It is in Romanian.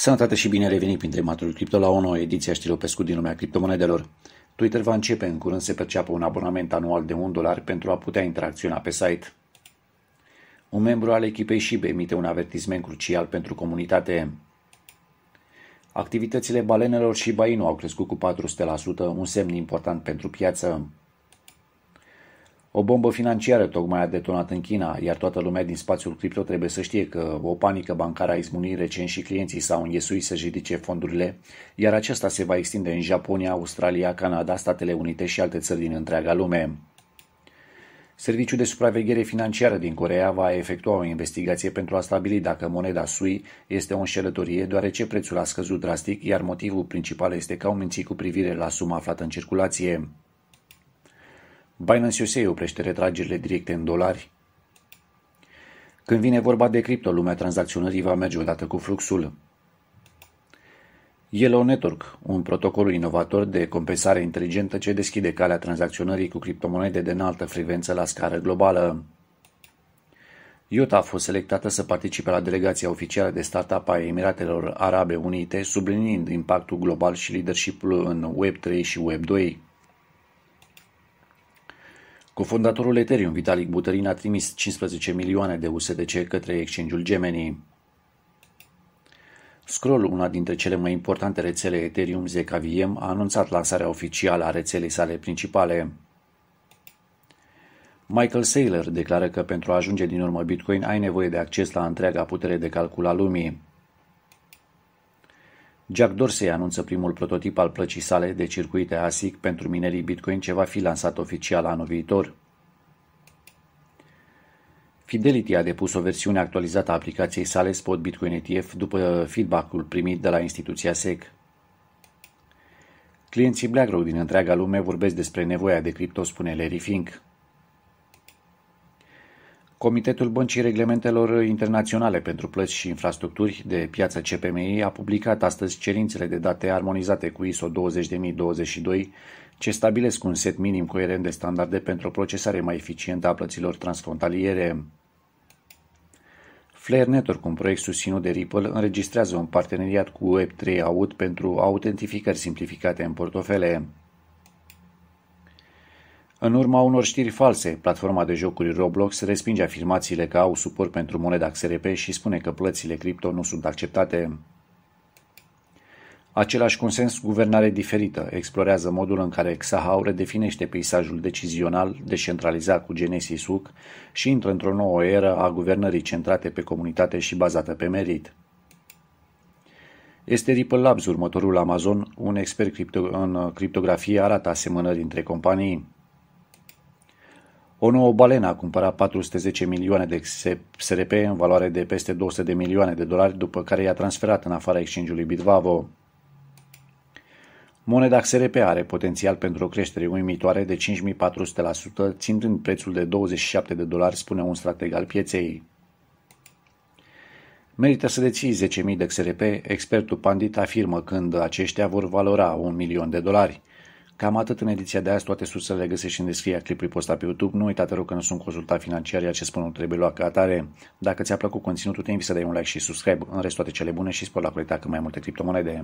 Sănătate și bine revenit printre maturi cripto la o nouă ediție a știrilor din lumea criptomonedelor. Twitter va începe în curând să perceapă un abonament anual de 1 dolar pentru a putea interacționa pe site. Un membru al echipei Shiba emite un avertisment crucial pentru comunitate. Activitățile balenelor și bainu au crescut cu 400%, un semn important pentru piață. O bombă financiară tocmai a detonat în China, iar toată lumea din spațiul cripto trebuie să știe că o panică bancară a izbunit recent și clienții s-au înghesuit să ridice fondurile, iar aceasta se va extinde în Japonia, Australia, Canada, Statele Unite și alte țări din întreaga lume. Serviciul de supraveghere financiară din Corea va efectua o investigație pentru a stabili dacă moneda SUI este o înșelătorie, deoarece prețul a scăzut drastic, iar motivul principal este că au mințit cu privire la suma aflată în circulație. Binance USA oprește retragerile directe în dolari. Când vine vorba de cripto, lumea tranzacționării va merge odată cu fluxul. Yellow Network, un protocol inovator de compensare inteligentă ce deschide calea tranzacționării cu criptomonede de înaltă frecvență la scară globală. Iota a fost selectată să participe la delegația oficială de startup a Emiratelor Arabe Unite, subliniind impactul global și leadership în Web3 și Web2. Cofondatorul Ethereum, Vitalik Buterin, a trimis 15 milioane de USDC către exchange-ul Gemini. Scroll, una dintre cele mai importante rețele Ethereum ZKVM, a anunțat lansarea oficială a rețelei sale principale. Michael Saylor declară că pentru a ajunge din urmă Bitcoin ai nevoie de acces la întreaga putere de calcul a lumii. Jack Dorsey anunță primul prototip al plăcii sale de circuite ASIC pentru minerii Bitcoin ce va fi lansat oficial anul viitor. Fidelity a depus o versiune actualizată a aplicației sale Spot Bitcoin ETF după feedback-ul primit de la instituția SEC. Clienții BlackRock din întreaga lume vorbesc despre nevoia de cripto, spune Larry Fink. Comitetul Băncii Reglementelor Internaționale pentru Plăți și Infrastructuri de piață CPMI a publicat astăzi cerințele de date armonizate cu ISO 20022 ce stabilesc un set minim coerent de standarde pentru o procesare mai eficientă a plăților transfrontaliere. Flare Network, un proiect susținut de Ripple, înregistrează un parteneriat cu Web3 Aut pentru autentificări simplificate în portofele. În urma unor știri false, platforma de jocuri Roblox respinge afirmațiile că au suport pentru moneda XRP și spune că plățile cripto nu sunt acceptate. Același consens, guvernare diferită, explorează modul în care Xahau redefinește peisajul decizional descentralizat cu Genesis Suc și intră într-o nouă eră a guvernării centrate pe comunitate și bazată pe merit. Este Ripple Labs următorul Amazon, un expert cripto- în criptografie arată asemănări între companii. O nouă balenă a cumpărat 410 milioane de XRP în valoare de peste 200 de milioane de dolari, după care i-a transferat în afara exchange-ului Bitvavo. Moneda XRP are potențial pentru o creștere uimitoare de 5400%, ținând prețul de 27 de dolari, spune un strateg al pieței. Merită să deții 10.000 de XRP, expertul Pandit afirmă când aceștia vor valora un milion de dolari. Cam atât în ediția de azi, toate sursele le găsești și în descrierea clipului postat pe YouTube. Nu uita, te rog, că nu sunt consultat financiar, iar ce spun nu trebuie luat ca atare. Dacă ți-a plăcut conținutul, te invit să dai un like și subscribe. În rest, toate cele bune și spor la colecta cât mai multe criptomonede.